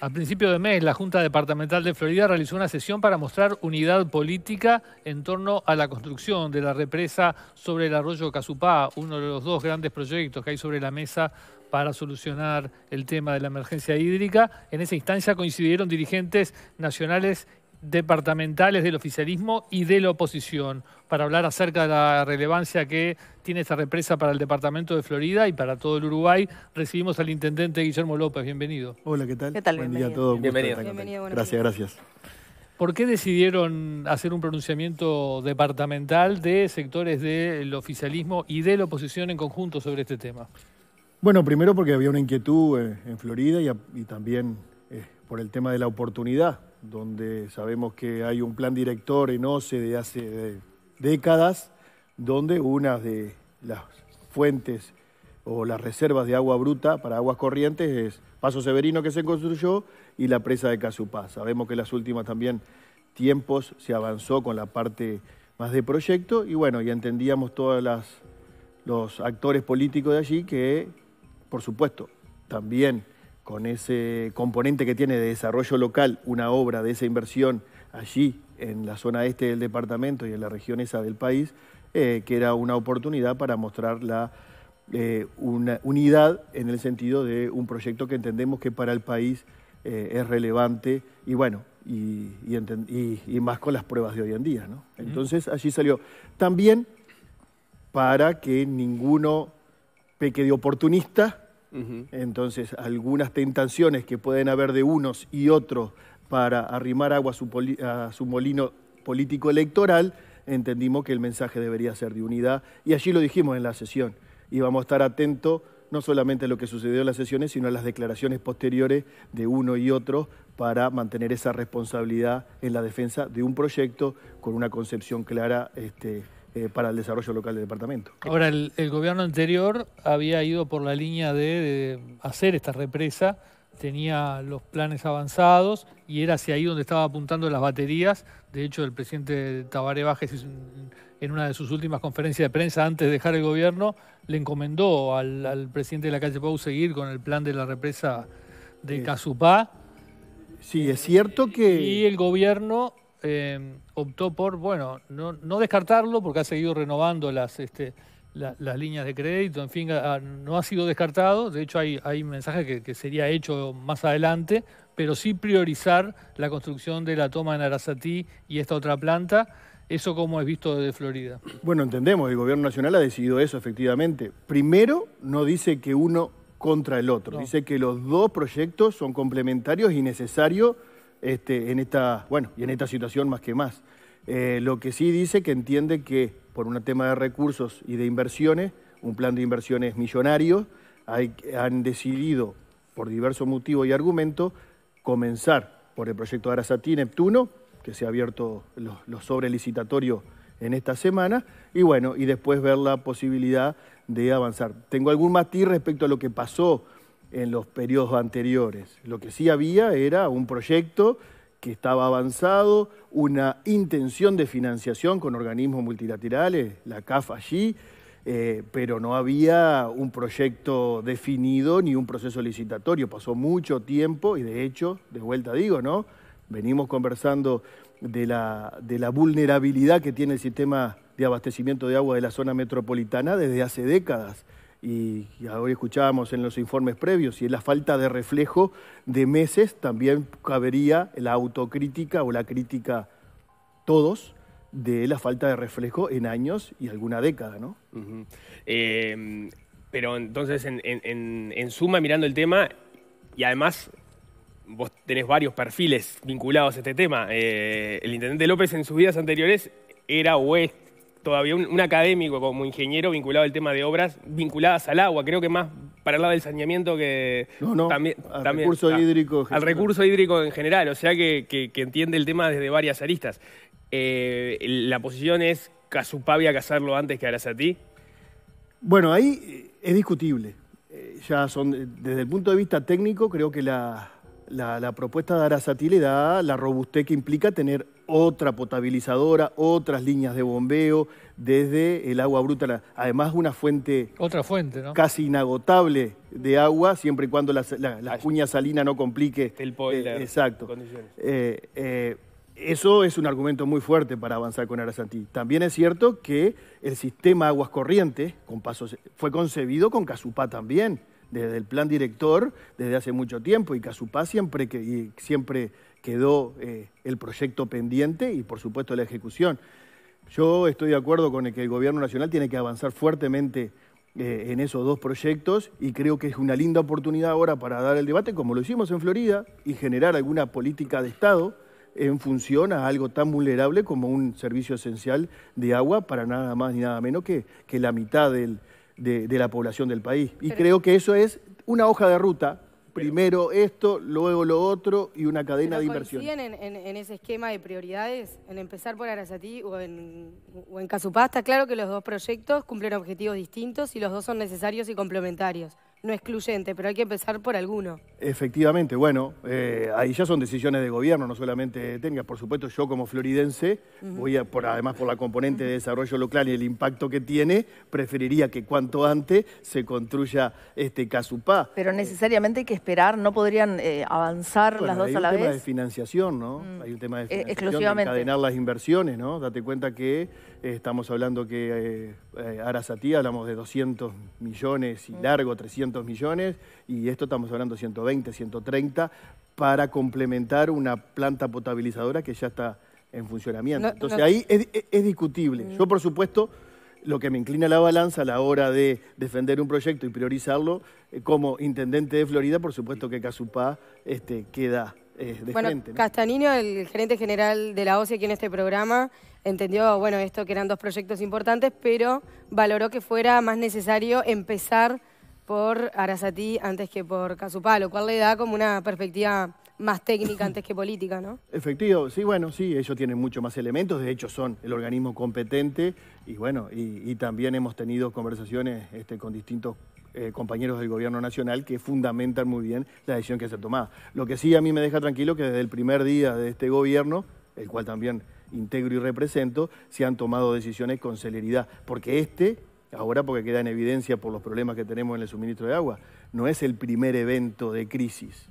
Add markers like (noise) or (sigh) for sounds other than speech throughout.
Al principio de mes, la Junta Departamental de Florida realizó una sesión para mostrar unidad política en torno a la construcción de la represa sobre el arroyo Casupá, uno de los dos grandes proyectos que hay sobre la mesa para solucionar el tema de la emergencia hídrica. En esa instancia coincidieron dirigentes nacionales departamentales del oficialismo y de la oposición para hablar acerca de la relevancia que tiene esta represa para el departamento de Florida y para todo el Uruguay. Recibimos al intendente Guillermo López, bienvenido. Hola, ¿qué tal? ¿Qué tal? bienvenido. a todos. Bienvenido. gracias, gracias. ¿Por qué decidieron hacer un pronunciamiento departamental de sectores del oficialismo y de la oposición en conjunto sobre este tema? Bueno, primero porque había una inquietud eh, en Florida y, también eh, por el tema de la oportunidad donde sabemos que hay un plan director en OCE de hace décadas, donde una de las fuentes o las reservas de agua bruta para aguas corrientes es Paso Severino que se construyó y la presa de Casupá. Sabemos que en las últimas también tiempos se avanzó con la parte más de proyecto y bueno, ya entendíamos todos los actores políticos de allí que, por supuesto, también con ese componente que tiene de desarrollo local, una obra de esa inversión allí en la zona este del departamento y en la región esa del país, eh, que era una oportunidad para mostrar la eh, una unidad en el sentido de un proyecto que entendemos que para el país eh, es relevante y bueno, y, más con las pruebas de hoy en día. Entonces allí salió. También para que ninguno peque de oportunista entonces, algunas tentaciones que pueden haber de unos y otros para arrimar agua a su, molino político electoral, entendimos que el mensaje debería ser de unidad y allí lo dijimos en la sesión. Y vamos a estar atentos no solamente a lo que sucedió en las sesiones, sino a las declaraciones posteriores de uno y otro para mantener esa responsabilidad en la defensa de un proyecto con una concepción clara este, eh, para el desarrollo local del departamento. Ahora, el, gobierno anterior había ido por la línea de, hacer esta represa, tenía los planes avanzados y era hacia ahí donde estaba apuntando las baterías. De hecho, el presidente Tabaré Bajes, en una de sus últimas conferencias de prensa antes de dejar el gobierno, le encomendó al, al presidente de la calle Pau seguir con el plan de la represa de Casupá. Sí, es cierto que... Y el gobierno Em, optó por, bueno, no, descartarlo porque ha seguido renovando las, este, las líneas de crédito, en fin, no ha sido descartado, de hecho hay, mensajes que, sería hecho más adelante, pero sí priorizar la construcción de la toma en Arasatí y esta otra planta. ¿Eso como es visto desde Florida? Bueno, entendemos, el gobierno nacional ha decidido eso, efectivamente. Primero, no dice que uno contra el otro, dice que los dos proyectos son complementarios y necesarios este, en esta, bueno, y en esta situación más que más. Eh, lo que sí dice que entiende que por un tema de recursos y de inversiones, un plan de inversiones millonario, han decidido, por diversos motivos y argumentos, comenzar por el proyecto Arasatí Neptuno, que se ha abierto los, los sobre licitatorio en esta semana, y bueno, y después ver la posibilidad de avanzar. Tengo algún matiz respecto a lo que pasó en los periodos anteriores. Lo que sí había era un proyecto que estaba avanzado, una intención de financiación con organismos multilaterales, la CAF allí, eh, pero no había un proyecto definido ni un proceso licitatorio. Pasó mucho tiempo y de hecho, de vuelta digo, ¿no? Venimos conversando de la vulnerabilidad que tiene el sistema de abastecimiento de agua de la zona metropolitana desde hace décadas y, hoy escuchábamos en los informes previos, y la falta de reflejo de meses también cabería la autocrítica o la crítica todos de la falta de reflejo en años y alguna década, ¿no? Em, pero entonces, en, suma, mirando el tema, y además vos tenés varios perfiles vinculados a este tema. Eh, el intendente López en sus vidas anteriores era o es todavía un, académico como ingeniero vinculado al tema de obras vinculadas al agua, creo que más para hablar del saneamiento que no, no, también, al recurso ah, hídrico. Al recurso hídrico en general, o sea que, entiende el tema desde varias aristas. Eh, la posición es Casupavia casarlo antes que Arasatí. Bueno, ahí eh, es discutible. Eh, ya son, desde el punto de vista técnico, creo que la, la, la propuesta de Arasatí le da la robustez que implica tener otra potabilizadora, otras líneas de bombeo, desde el agua bruta, además una fuente, otra fuente ¿no? casi inagotable de agua, siempre y cuando la, la, cuña salina no complique. El eh, exacto. Eh, eh, eso es un argumento muy fuerte para avanzar con Arasantí. También es cierto que el sistema aguas corrientes con pasos, fue concebido con Casupá también, desde el plan director, desde hace mucho tiempo, y Casupá siempre, que, siempre quedó eh, el proyecto pendiente y por supuesto la ejecución. Yo estoy de acuerdo con que el Gobierno Nacional tiene que avanzar fuertemente eh, en esos dos proyectos y creo que es una linda oportunidad ahora para dar el debate, como lo hicimos en Florida, y generar alguna política de Estado en función a algo tan vulnerable como un servicio esencial de agua para nada más ni nada menos que, la mitad de, la población del país. Y creo que eso es una hoja de ruta primero esto, luego lo otro y una cadena de inversión. en, ese esquema de prioridades? ¿En empezar por Arasatí o en, o en Está claro que los dos proyectos cumplen objetivos distintos y los dos son necesarios y complementarios no excluyente, pero hay que empezar por alguno. Efectivamente, bueno, eh, ahí ya son decisiones de gobierno, no solamente técnicas. Por supuesto, yo como floridense, voy por, además por la componente de desarrollo local y el impacto que tiene, preferiría que cuanto antes se construya este Casupá. Pero necesariamente hay que esperar, no podrían eh, avanzar las dos a la vez. Mm. Hay un tema de financiación, ¿no? Hay un tema de financiación, de encadenar las inversiones, ¿no? Date cuenta que Estamos hablando que eh, Arasatía hablamos de 200 millones y mm. largo 300 millones y esto estamos hablando de 120, 130 para complementar una planta potabilizadora que ya está en funcionamiento. Entonces ahí es, discutible. Mm. Yo por supuesto lo que me inclina la balanza a la hora de defender un proyecto y priorizarlo, eh, como intendente de Florida, por supuesto que Casupá este, queda eh, bueno, Castanino, el gerente general de la OCE aquí en este programa, entendió, bueno, esto que eran dos proyectos importantes, pero valoró que fuera más necesario empezar por Arasatí antes que por Casupá, lo cual le da como una perspectiva más técnica antes que política, ¿no? (clears throat) Efectivo, sí, bueno, sí, ellos tienen mucho más elementos, de hecho son el organismo competente y bueno, y, también hemos tenido conversaciones este, con distintos eh, compañeros del gobierno nacional que fundamentan muy bien la decisión que se ha tomado. Lo que sí a mí me deja tranquilo que desde el primer día de este gobierno, el cual también integro y represento, se han tomado decisiones con celeridad, porque este, ahora porque queda en evidencia por los problemas que tenemos en el suministro de agua, no es el primer evento de crisis.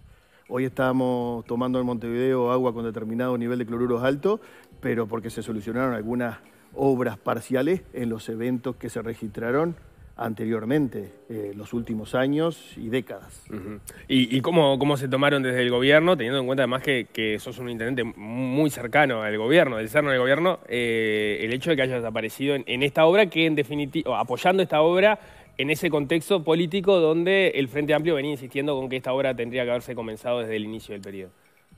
Hoy estamos tomando en Montevideo agua con determinado nivel de cloruros alto, pero porque se solucionaron algunas obras parciales en los eventos que se registraron anteriormente, eh, los últimos años y décadas. ¿Y, cómo, cómo, se tomaron desde el gobierno, teniendo en cuenta además que, sos un intendente muy cercano al gobierno, del cerno del gobierno, eh, el hecho de que hayas aparecido en, esta obra, que en definitiva, apoyando esta obra en ese contexto político donde el Frente Amplio venía insistiendo con que esta obra tendría que haberse comenzado desde el inicio del periodo?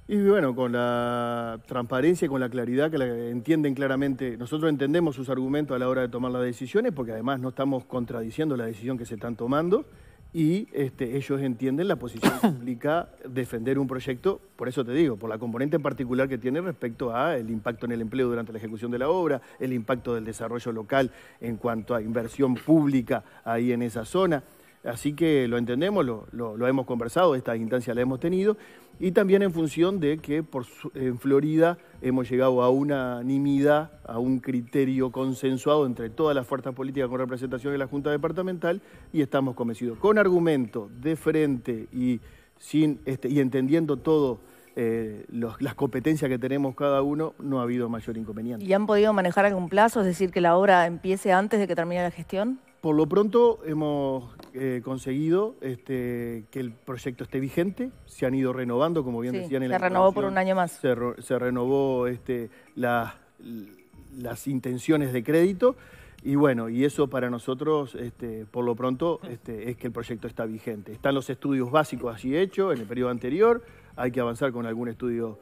Y bueno, con la transparencia y con la claridad que la entienden claramente, nosotros entendemos sus argumentos a la hora de tomar las decisiones, porque además no estamos contradiciendo la decisión que se están tomando, y este, ellos entienden la posición (coughs) pública defender un proyecto, por eso te digo, por la componente en particular que tiene respecto al impacto en el empleo durante la ejecución de la obra, el impacto del desarrollo local en cuanto a inversión pública ahí en esa zona. Así que lo entendemos, lo, hemos conversado, esta instancia la hemos tenido, y también en función de que en Florida hemos llegado a una unanimidad, a un criterio consensuado entre todas las fuerzas políticas con representación en la Junta Departamental, y estamos convencidos, con argumento, de frente y, sin, este, y entendiendo todo. Eh, las competencias que tenemos cada uno, no ha habido mayor inconveniente. ¿Y han podido manejar algún plazo, es decir, que la obra empiece antes de que termine la gestión? Por lo pronto hemos eh, conseguido este, que el proyecto esté vigente, se han ido renovando, como bien decían en la Se renovó por un año más. Se, renovó este, las intenciones de crédito y bueno, y eso para nosotros, este, por lo pronto, este, es que el proyecto está vigente. Están los estudios básicos así hechos en el periodo anterior, hay que avanzar con algún estudio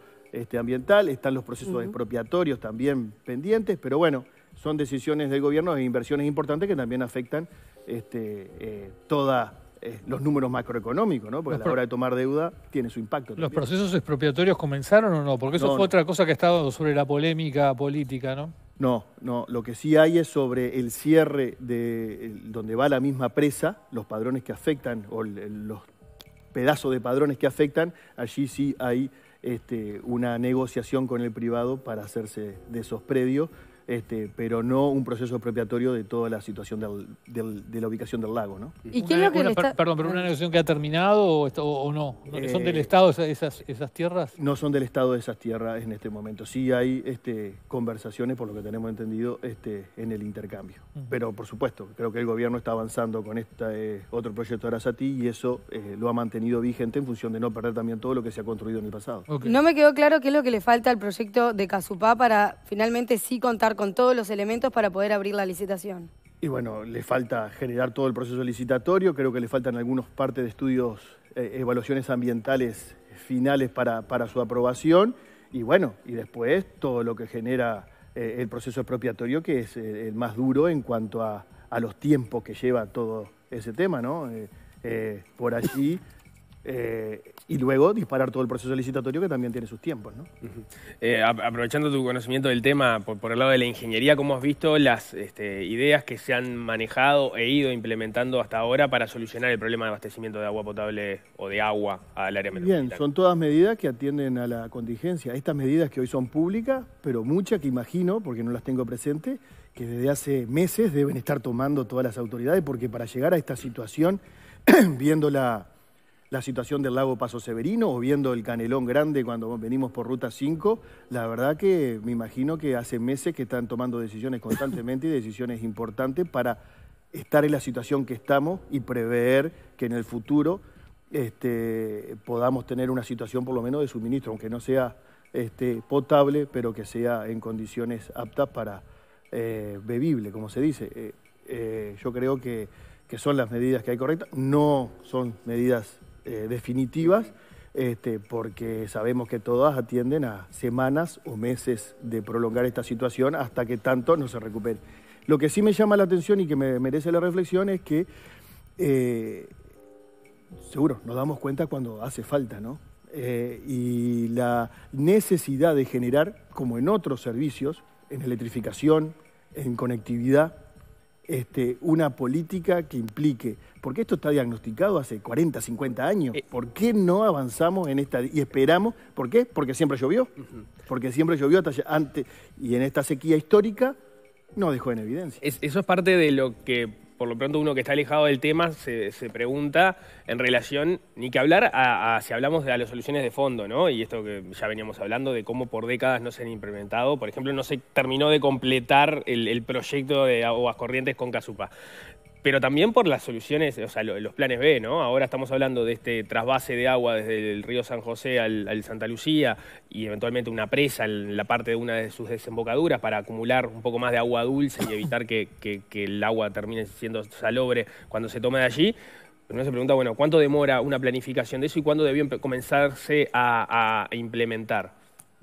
ambiental, están los procesos expropiatorios también pendientes, pero bueno, son decisiones del gobierno e inversiones importantes que también afectan este, eh, todos eh, los números macroeconómicos, ¿no? Porque a la hora de tomar deuda tiene su impacto. ¿Los procesos expropiatorios comenzaron o no? Porque eso fue otra cosa que ha estado sobre la polémica política, ¿no? No, no. Lo que sí hay es sobre el cierre de donde va la misma presa, los padrones que afectan o los pedazos de padrones que afectan, allí sí hay este, una negociación con el privado para hacerse de esos predios. Este, pero no un proceso expropiatorio de toda la situación de la ubicación del lago. ¿no? ¿Y qué es que Perdón, pero una ah. negociación que ha terminado o, o, no? ¿Son del eh, Estado esas, esas, tierras? No son del Estado esas tierras en este momento. Sí hay este, conversaciones, por lo que tenemos entendido, este, en el intercambio. Pero, por supuesto, creo que el gobierno está avanzando con este otro proyecto de Arasati y eso eh, lo ha mantenido vigente en función de no perder también todo lo que se ha construido en el pasado. No me quedó claro qué es lo que le falta al proyecto de Casupá para finalmente sí contar con todos los elementos para poder abrir la licitación. Y bueno, le falta generar todo el proceso licitatorio, creo que le faltan algunas partes de estudios, eh, evaluaciones ambientales finales para, su aprobación y bueno, y después todo lo que genera eh, el proceso expropiatorio, que es eh, el más duro en cuanto a, los tiempos que lleva todo ese tema, ¿no? por allí eh, y luego disparar todo el proceso licitatorio que también tiene sus tiempos. ¿no? Eh, aprovechando tu conocimiento del tema, por, el lado de la ingeniería, ¿cómo has visto las este, ideas que se han manejado e ido implementando hasta ahora para solucionar el problema de abastecimiento de agua potable o de agua al área metropolitana? Bien, son todas medidas que atienden a la contingencia. Estas medidas que hoy son públicas, pero muchas que imagino, porque no las tengo presente, que desde hace meses deben estar tomando todas las autoridades, porque para llegar a esta situación, (clears throat) viendo la la situación del lago Paso Severino o viendo el Canelón Grande cuando venimos por Ruta 5, la verdad que me imagino que hace meses que están tomando decisiones constantemente y decisiones importantes para estar en la situación que estamos y prever que en el futuro este, podamos tener una situación por lo menos de suministro, aunque no sea este, potable, pero que sea en condiciones aptas para eh, bebible, como se dice. Eh, eh, yo creo que, que son las medidas que hay correctas, no son medidas eh, definitivas, este, porque sabemos que todas atienden a semanas o meses de prolongar esta situación hasta que tanto no se recupere. Lo que sí me llama la atención y que me merece la reflexión es que eh, seguro nos damos cuenta cuando hace falta, ¿no? Eh, y la necesidad de generar, como en otros servicios, en electrificación, en conectividad, este, una política que implique, porque esto está diagnosticado hace 40, 50 años, eh. ¿por qué no avanzamos en esta y esperamos? ¿Por qué? Porque siempre llovió, porque siempre llovió hasta antes, y en esta sequía histórica no dejó en evidencia. eso es parte de lo que por lo pronto uno que está alejado del tema se, pregunta en relación, ni que hablar, a, si hablamos de las soluciones de fondo, ¿no? Y esto que ya veníamos hablando de cómo por décadas no se han implementado, por ejemplo, no se terminó de completar el, proyecto de aguas corrientes con Casupa pero también por las soluciones, o sea, los planes B, ¿no? Ahora estamos hablando de este trasvase de agua desde el río San José al, Santa Lucía y eventualmente una presa en la parte de una de sus desembocaduras para acumular un poco más de agua dulce y evitar que, el agua termine siendo salobre cuando se tome de allí. Pero uno se pregunta, bueno, ¿cuánto demora una planificación de eso y cuándo debió comenzarse a, implementar?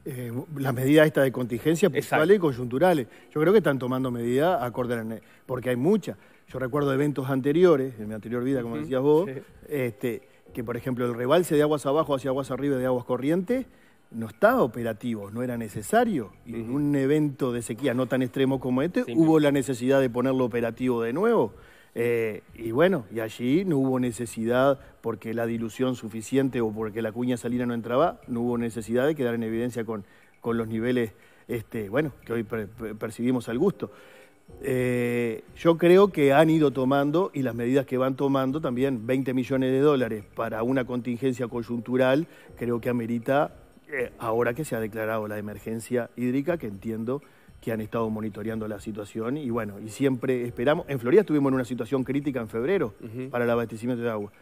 Eh, las medidas estas de contingencia puntuales y coyunturales. Yo creo que están tomando medidas acorde a porque hay muchas. Yo recuerdo eventos anteriores, en mi anterior vida, como decías vos, este, que por ejemplo el rebalse de aguas abajo hacia aguas arriba de aguas corrientes no estaba operativo, no era necesario. Y en un evento de sequía no tan extremo como este, hubo la necesidad de ponerlo operativo de nuevo. Eh, y bueno, y allí no hubo necesidad, porque la dilución suficiente o porque la cuña salina no entraba, no hubo necesidad de quedar en evidencia con, con los niveles este, bueno, que hoy percibimos al gusto. Eh, yo creo que han ido tomando, y las medidas que van tomando también, 20 millones de dólares para una contingencia coyuntural, creo que amerita, eh, ahora que se ha declarado la emergencia hídrica, que entiendo que han estado monitoreando la situación y bueno, y siempre esperamos. En Florida estuvimos en una situación crítica en febrero para el abastecimiento de agua.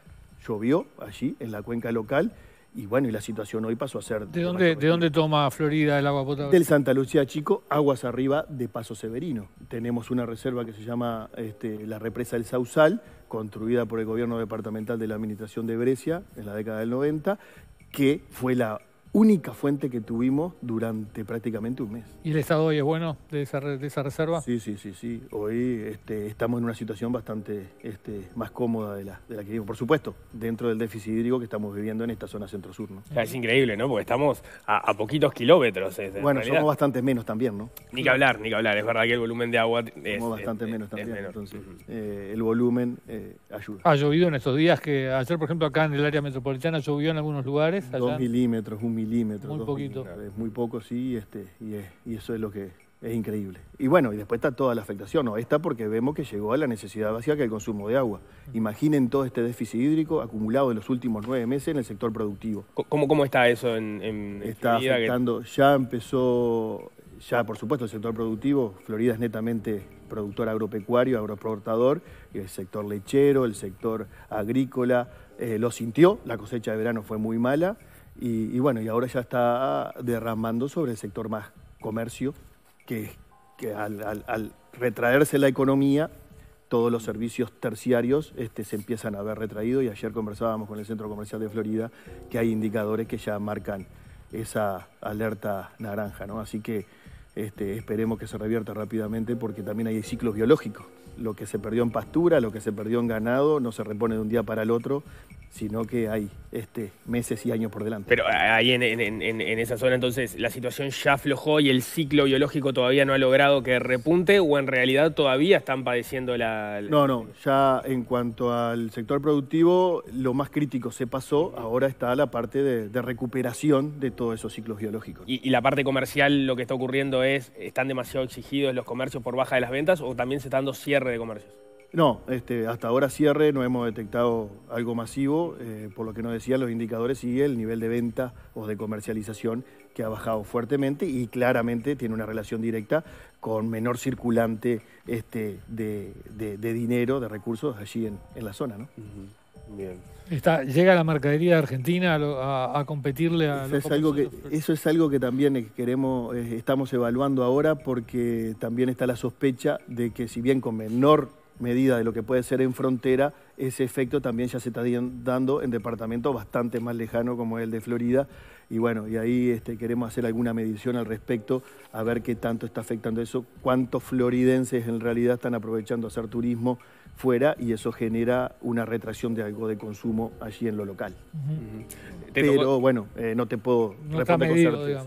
Llovió allí, en la cuenca local, y bueno, y la situación hoy pasó a ser... ¿De, dónde, ¿de dónde toma Florida el agua potable? Del Santa Lucía Chico, aguas arriba de Paso Severino. Tenemos una reserva que se llama este, la represa del Sausal, construida por el gobierno departamental de la Administración de Grecia en la década del 90, que fue la única fuente que tuvimos durante prácticamente un mes. ¿Y el estado hoy es bueno de esa, de reserva? Sí, sí, sí, sí. Hoy este, estamos en una situación bastante este, más cómoda de la, que vivimos. Por supuesto, dentro del déficit hídrico que estamos viviendo en esta zona centro-sur. es increíble, ¿no? Porque estamos a, poquitos kilómetros. bueno, somos bastante menos también, ¿no? Ni que hablar, ni que hablar. Es verdad que el volumen de agua es... Somos bastante menos también, entonces eh, el volumen eh, ayuda. Ha llovido en estos días que ayer, por ejemplo, acá en el área metropolitana llovió en algunos lugares. Dos milímetros, un milímetro milímetros. Muy poquito. es muy poco, sí, este, y, eso es lo que es increíble. Y bueno, y después está toda la afectación, ¿no? está porque vemos que llegó a la necesidad básica que el consumo de agua. Imaginen todo este déficit hídrico acumulado en los últimos nueve meses en el sector productivo. ¿Cómo, cómo está eso en, en Está afectando, ya empezó, ya por supuesto el sector productivo, Florida es netamente productor agropecuario, agroexportador, el sector lechero, el sector agrícola, eh, lo sintió, la cosecha de verano fue muy mala y, bueno, y ahora ya está derramando sobre el sector más comercio, que, que al, retraerse la economía, todos los servicios terciarios este, se empiezan a ver retraídos. Y ayer conversábamos con el Centro Comercial de Florida que hay indicadores que ya marcan esa alerta naranja, ¿no? Así que este, esperemos que se revierta rápidamente porque también hay ciclos biológicos lo que se perdió en pastura, lo que se perdió en ganado, no se repone de un día para el otro, sino que hay este, meses y años por delante. Pero ah, ahí en, esa zona entonces la situación ya aflojó y el ciclo biológico todavía no ha logrado que repunte o en realidad todavía están padeciendo la... No, no, ya en cuanto al sector productivo lo más crítico se pasó, ahora está la parte de, recuperación de todos esos ciclos biológicos. ¿Y, la parte comercial lo que está ocurriendo es, están demasiado exigidos los comercios por baja de las ventas o también se dando cierre de comercios. No, este, hasta ahora cierre, no hemos detectado algo masivo, eh, por lo que nos decían los indicadores sigue el nivel de venta o de comercialización que ha bajado fuertemente y claramente tiene una relación directa con menor circulante este, de, dinero, de recursos allí en, en la zona. ¿no? Bien llega la mercadería de argentina a, competirle a eso es algo que Eso es algo que también queremos, estamos evaluando ahora porque también está la sospecha de que si bien con menor medida de lo que puede ser en frontera, ese efecto también ya se está dando en departamentos bastante más lejanos como el de Florida. Y bueno, y ahí este, queremos hacer alguna medición al respecto, a ver qué tanto está afectando eso, cuántos floridenses en realidad están aprovechando hacer turismo fuera y eso genera una retracción de algo de consumo allí en lo local. Pero bueno, eh, no te puedo responder con certeza.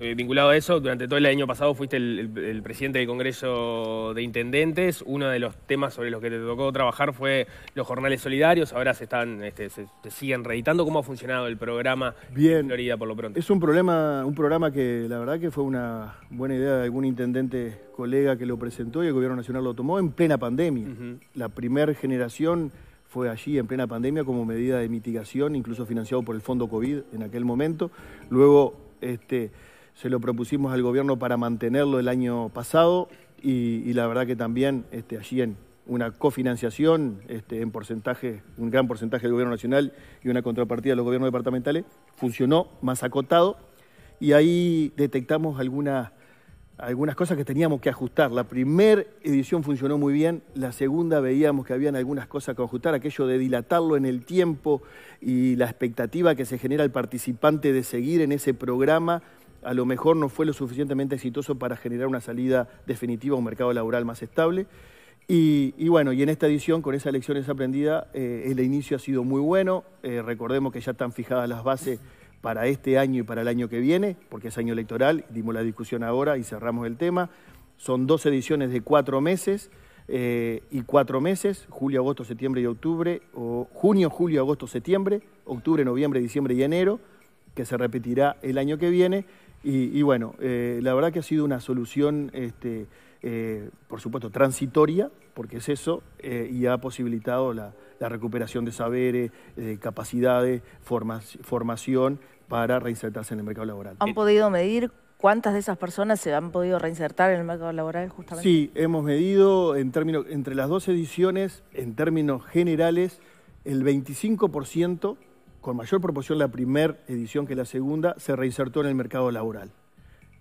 Eh, vinculado a eso, durante todo el año pasado fuiste el, el, presidente del Congreso de Intendentes. Uno de los temas sobre los que te tocó trabajar fue los jornales solidarios, ahora se están, este, se, siguen reeditando. ¿Cómo ha funcionado el programa Bien. en Florida por lo pronto? Es un problema, un programa que la verdad que fue una buena idea de algún intendente colega que lo presentó y el gobierno nacional lo tomó en plena pandemia. La primera generación fue allí en plena pandemia como medida de mitigación, incluso financiado por el Fondo COVID en aquel momento. Luego este, se lo propusimos al gobierno para mantenerlo el año pasado y, la verdad que también este, allí en, una cofinanciación este, en porcentaje, un gran porcentaje del gobierno nacional y una contrapartida de los gobiernos departamentales, funcionó más acotado y ahí detectamos algunas, algunas cosas que teníamos que ajustar. La primera edición funcionó muy bien, la segunda veíamos que habían algunas cosas que ajustar, aquello de dilatarlo en el tiempo y la expectativa que se genera el participante de seguir en ese programa a lo mejor no fue lo suficientemente exitoso para generar una salida definitiva a un mercado laboral más estable. Y, bueno, y en esta edición, con esas lecciones aprendidas, eh, el inicio ha sido muy bueno. Eh, recordemos que ya están fijadas las bases para este año y para el año que viene, porque es año electoral, dimos la discusión ahora y cerramos el tema. Son dos ediciones de cuatro meses eh, y cuatro meses, julio, agosto, septiembre y octubre, o junio, julio, agosto, septiembre, octubre, noviembre, diciembre y enero, que se repetirá el año que viene. Y, bueno, la verdad que ha sido una solución... Este, eh, por supuesto, transitoria, porque es eso, eh, y ha posibilitado la, recuperación de saberes, capacidades, formación para reinsertarse en el mercado laboral. ¿Han eh, podido medir cuántas de esas personas se han podido reinsertar en el mercado laboral justamente? Sí, hemos medido en términos, entre las dos ediciones, en términos generales, el 25%, con mayor proporción la primera edición que la segunda, se reinsertó en el mercado laboral.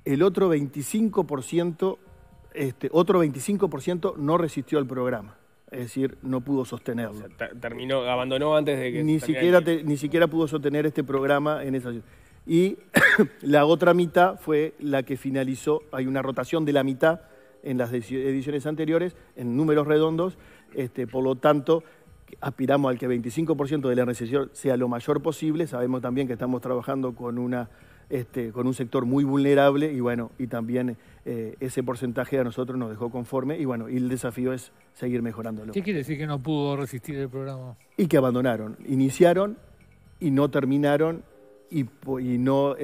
El otro 25% este, otro 25% no resistió al programa. Es decir, no pudo sostenerlo. terminó, abandonó antes de que... Ni siquiera, ni siquiera pudo sostener este programa en esa Y (coughs) la otra mitad fue la que finalizó, hay una rotación de la mitad en las ediciones anteriores, en números redondos, este, por lo tanto, aspiramos al que 25% de la recesión sea lo mayor posible, sabemos también que estamos trabajando con una este, con un sector muy vulnerable y bueno, y también eh, ese porcentaje a nosotros nos dejó conforme y bueno, y el desafío es seguir mejorándolo. ¿Qué quiere decir que no pudo resistir el programa? Y que abandonaron, iniciaron y no terminaron y, no,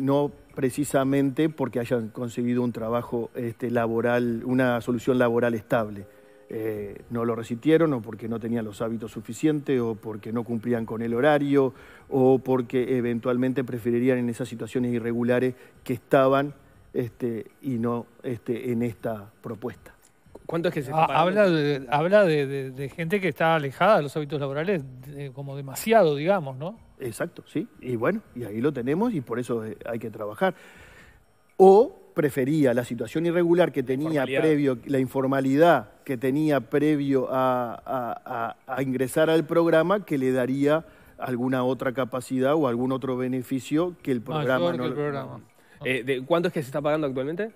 no precisamente porque hayan conseguido un trabajo este, laboral, una solución laboral estable. Eh, no lo resistieron o porque no tenían los hábitos suficientes o porque no cumplían con el horario o porque eventualmente preferirían en esas situaciones irregulares que estaban este, y no este, en esta propuesta. ¿Cuánto es que se ah, Habla, de, habla de, gente que está alejada de los hábitos laborales como demasiado, digamos, ¿no? Exacto, sí. Y bueno, y ahí lo tenemos y por eso eh, hay que trabajar. O prefería la situación irregular que tenía previo, la informalidad que tenía previo a, ingresar al programa que le daría alguna otra capacidad o algún otro beneficio que el programa no... Eh, ¿Cuánto es que se está pagando actualmente?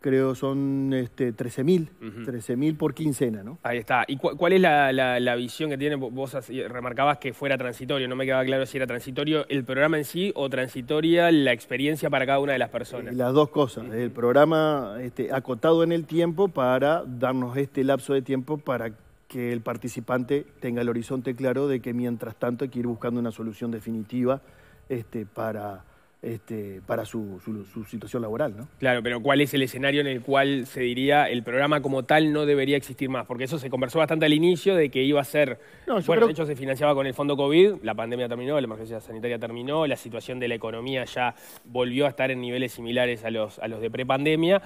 creo son este, 13.000, mil, por quincena, ¿no? Ahí está. ¿Y cuál es la, visión que tiene? Vos remarcabas que fuera transitorio, no me quedaba claro si era transitorio el programa en sí o transitoria la experiencia para cada una de las personas. Eh, las dos cosas, el programa este, acotado en el tiempo para darnos este lapso de tiempo para que el participante tenga el horizonte claro de que mientras tanto hay que ir buscando una solución definitiva este, para este, para su, situación laboral. ¿no? Claro, pero ¿cuál es el escenario en el cual se diría el programa como tal no debería existir más? Porque eso se conversó bastante al inicio de que iba a ser... bueno, de hecho se financiaba con el fondo COVID, la pandemia terminó, la emergencia sanitaria terminó, la situación de la economía ya volvió a estar en niveles similares a los, a los de prepandemia,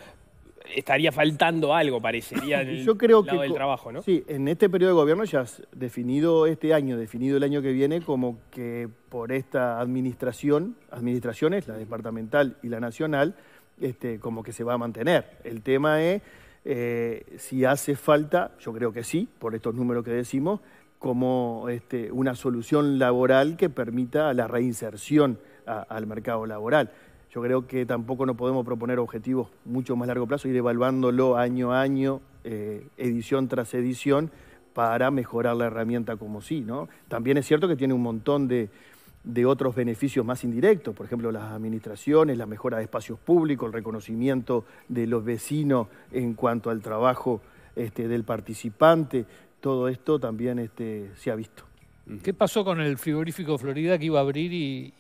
estaría faltando algo, parecería, (laughs) en lado del trabajo, ¿no? Sí, en este periodo de gobierno ya has definido este año, definido el año que viene como que por esta administración, administraciones, la departamental y la nacional, este, como que se va a mantener. El tema es eh, si hace falta, yo creo que sí, por estos números que decimos, como este, una solución laboral que permita la reinserción al mercado laboral. Yo creo que tampoco no podemos proponer objetivos mucho más largo plazo, ir evaluándolo año a año, eh, edición tras edición, para mejorar la herramienta como sí, ¿no? También es cierto que tiene un montón de, otros beneficios más indirectos, por ejemplo, las administraciones, la mejora de espacios públicos, el reconocimiento de los vecinos en cuanto al trabajo este, del participante, todo esto también este, se ha visto. ¿Qué pasó con el frigorífico Florida que iba a abrir y,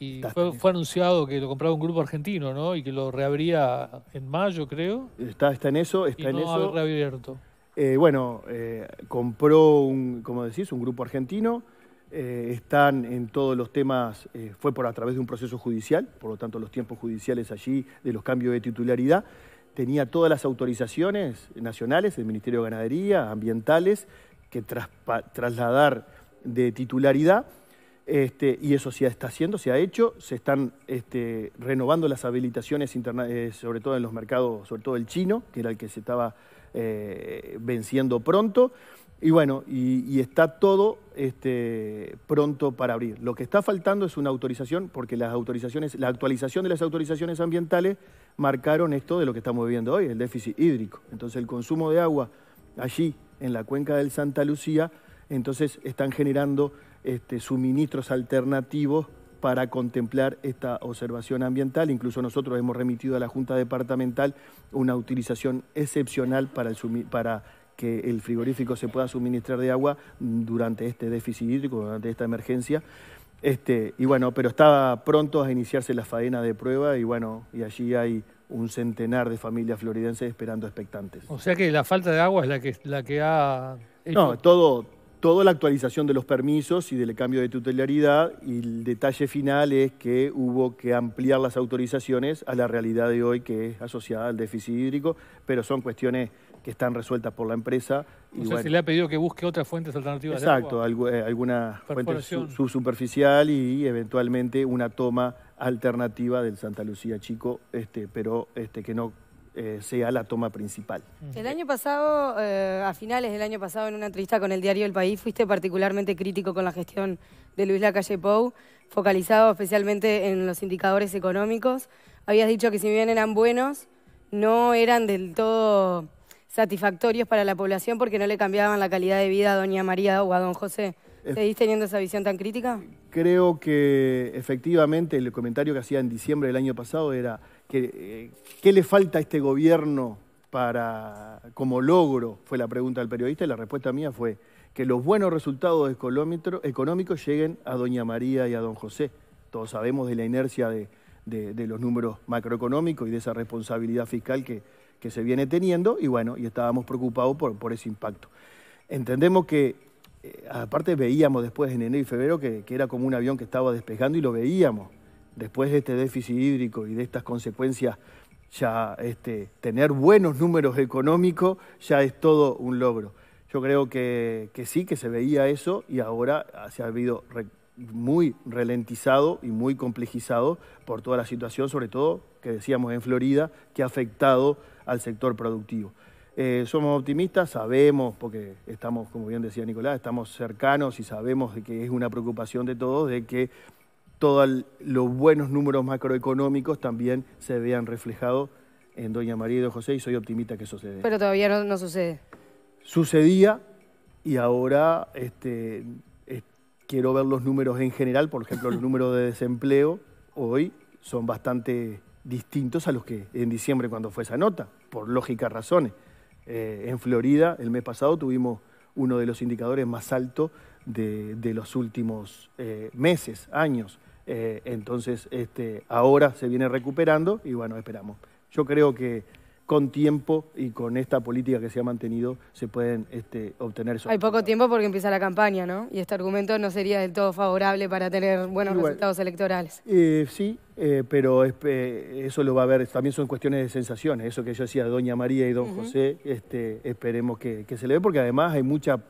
fue, anunciado que lo compraba un grupo argentino, ¿no? Y que lo reabría en mayo, creo. Está, está en eso, está y no eso. reabierto. Eh, bueno, eh, compró un, como decís, un grupo argentino. Eh, están en todos los temas, fue por a través de un proceso judicial, por lo tanto los tiempos judiciales allí de los cambios de titularidad. Tenía todas las autorizaciones nacionales del Ministerio de Ganadería, ambientales, que trasladar de titularidad. Este, y eso se está haciendo, se ha hecho, se están este, renovando las habilitaciones, eh, sobre todo en los mercados, sobre todo el chino, que era el que se estaba eh, venciendo pronto. Y bueno, y, está todo este, pronto para abrir. Lo que está faltando es una autorización, porque las autorizaciones, la actualización de las autorizaciones ambientales marcaron esto de lo que estamos viviendo hoy, el déficit hídrico. Entonces el consumo de agua allí en la cuenca del Santa Lucía entonces están generando este, suministros alternativos para contemplar esta observación ambiental. Incluso nosotros hemos remitido a la Junta Departamental una utilización excepcional para, que el frigorífico se pueda suministrar de agua durante este déficit hídrico, durante esta emergencia. Este, y bueno, pero estaba pronto a iniciarse la faena de prueba y bueno, y allí hay un centenar de familias floridenses esperando expectantes. O sea que la falta de agua es la que, la que ha... No, todo, toda la actualización de los permisos y del cambio de tutelaridad y el detalle final es que hubo que ampliar las autorizaciones a la realidad de hoy que es asociada al déficit hídrico, pero son cuestiones que están resueltas por la empresa. sea, se le ha pedido que busque otras fuentes alternativas Exacto, de agua. Exacto, eh, alguna fuente subsuperficial y eventualmente una toma alternativa del Santa Lucía Chico, este, pero este, que no eh, sea la toma principal. El año pasado, eh, a finales del año pasado, en una entrevista con el diario El País, fuiste particularmente crítico con la gestión de Luis Lacalle Pou, focalizado especialmente en los indicadores económicos. Habías dicho que si bien eran buenos, no eran del todo satisfactorios para la población porque no le cambiaban la calidad de vida a doña María o a don José. ¿Seguís teniendo esa visión tan crítica? Creo que efectivamente el comentario que hacía en diciembre del año pasado era eh, ¿qué le falta a este gobierno para, como logro? Fue la pregunta del periodista y la respuesta mía fue que los buenos resultados económicos lleguen a doña María y a don José. Todos sabemos de la inercia de, los números macroeconómicos y de esa responsabilidad fiscal que, se viene teniendo y bueno, y estábamos preocupados por, ese impacto. Entendemos que, eh, aparte veíamos después en enero y febrero que, que era como un avión que estaba despejando y lo veíamos después de este déficit hídrico y de estas consecuencias, ya este, tener buenos números económicos ya es todo un logro. Yo creo que, sí, que se veía eso y ahora se ha habido muy ralentizado y muy complejizado por toda la situación, sobre todo que decíamos en Florida, que ha afectado al sector productivo. Eh, somos optimistas, sabemos, porque estamos, como bien decía Nicolás, estamos cercanos y sabemos de que es una preocupación de todos, de que todos los buenos números macroeconómicos también se vean reflejados en Doña María y Don José y soy optimista que eso Pero todavía no, sucede. Sucedía y ahora este, quiero ver los números en general, por ejemplo, los (laughs) números de desempleo hoy son bastante distintos a los que en diciembre cuando fue esa nota, por lógicas razones. Eh, en Florida el mes pasado tuvimos uno de los indicadores más altos de, los últimos eh, meses, años. Eh, entonces, este, ahora se viene recuperando y bueno, esperamos. Yo creo que con tiempo y con esta política que se ha mantenido se pueden este, obtener esos Hay poco tiempo porque empieza la campaña, ¿no? Y este argumento no sería del todo favorable para tener buenos resultados electorales. Eh, sí, eh, pero eso lo va a ver, también son cuestiones de sensaciones, eso que yo decía, doña María y don José, este, esperemos que, se le ve porque además hay muchas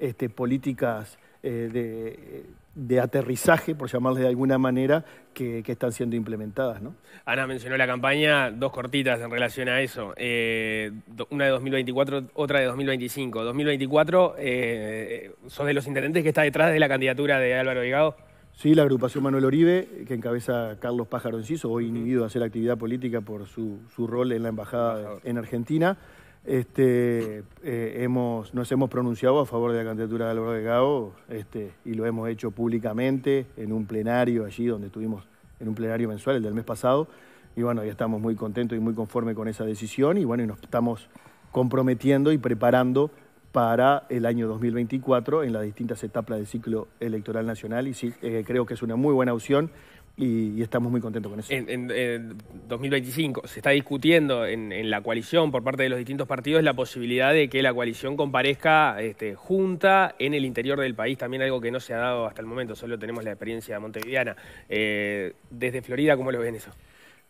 este, políticas de de aterrizaje, por llamarles de alguna manera, que, están siendo implementadas. ¿no? Ana mencionó la campaña, dos cortitas en relación a eso, eh, una de 2024, otra de 2025. 2024, eh, sos de los intendentes que está detrás de la candidatura de Álvaro Vigado. Sí, la agrupación Manuel Oribe, que encabeza Carlos Pájaro Enciso, hoy inhibido a hacer actividad política por su, su rol en la embajada en Argentina este, eh, hemos, nos hemos pronunciado a favor de la candidatura de Álvaro Delgado este, y lo hemos hecho públicamente en un plenario allí donde estuvimos en un plenario mensual, el del mes pasado, y bueno, ya estamos muy contentos y muy conformes con esa decisión y bueno, y nos estamos comprometiendo y preparando para el año 2024 en las distintas etapas del ciclo electoral nacional y sí, eh, creo que es una muy buena opción y, estamos muy contentos con eso. En, 2025 se está discutiendo en, la coalición por parte de los distintos partidos la posibilidad de que la coalición comparezca este, junta en el interior del país, también algo que no se ha dado hasta el momento, solo tenemos la experiencia montevideana. Eh, desde Florida, ¿cómo lo ven eso?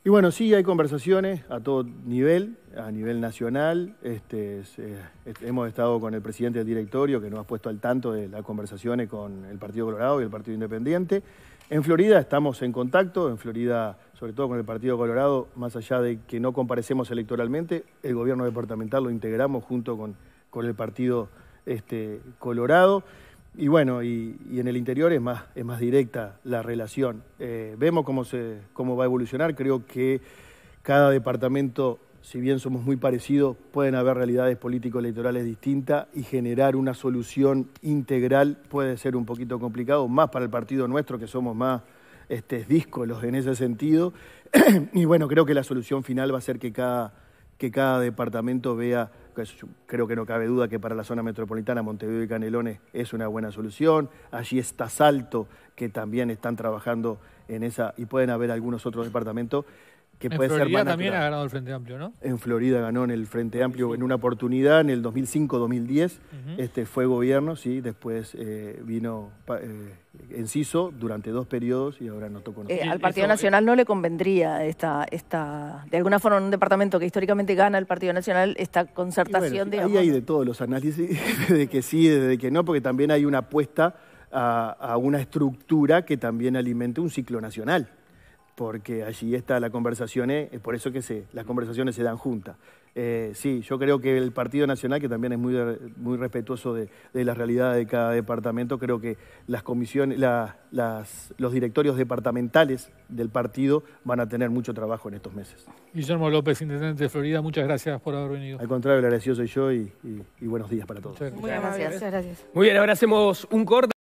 Y bueno, sí, hay conversaciones a todo nivel, a nivel nacional. Este, eh, hemos estado con el presidente del directorio que nos ha puesto al tanto de las conversaciones con el Partido Colorado y el Partido Independiente. En Florida estamos en contacto, en Florida, sobre todo con el Partido Colorado, más allá de que no comparecemos electoralmente, el gobierno departamental lo integramos junto con, con el Partido este, Colorado. Y bueno, y, en el interior es más, es más directa la relación. Eh, vemos cómo, se, cómo va a evolucionar, creo que cada departamento si bien somos muy parecidos, pueden haber realidades político-electorales distintas y generar una solución integral puede ser un poquito complicado, más para el partido nuestro, que somos más este, díscolos en ese sentido. (clears throat) y bueno, creo que la solución final va a ser que cada, que cada departamento vea, creo que no cabe duda que para la zona metropolitana Montevideo y Canelones es una buena solución, allí está Salto, que también están trabajando en esa, y pueden haber algunos otros departamentos en Florida también ha ganado el Frente Amplio, ¿no? En Florida ganó en el Frente Amplio en una oportunidad, en el 2005-2010, este fue gobierno, sí, después eh, vino en eh, Enciso durante dos periodos y ahora no tocó. Eh, al Partido Nacional no le convendría esta, esta, de alguna forma en un departamento que históricamente gana el Partido Nacional, esta concertación de... Ahí hay de todos los análisis, (laughs) de que sí, de que no, porque también hay una apuesta a una estructura que también alimente un ciclo nacional porque allí está la conversación, ¿eh? es por eso que se, las conversaciones se dan juntas. Eh, sí, yo creo que el Partido Nacional, que también es muy, muy respetuoso de, de la realidad de cada departamento, creo que las comisiones, las, los directorios departamentales del partido van a tener mucho trabajo en estos meses. Guillermo López, Intendente de Florida, muchas gracias por haber venido. Al contrario, el agradecido soy yo y, buenos días para todos. Muchas gracias. Muy bien, ahora hacemos un corte.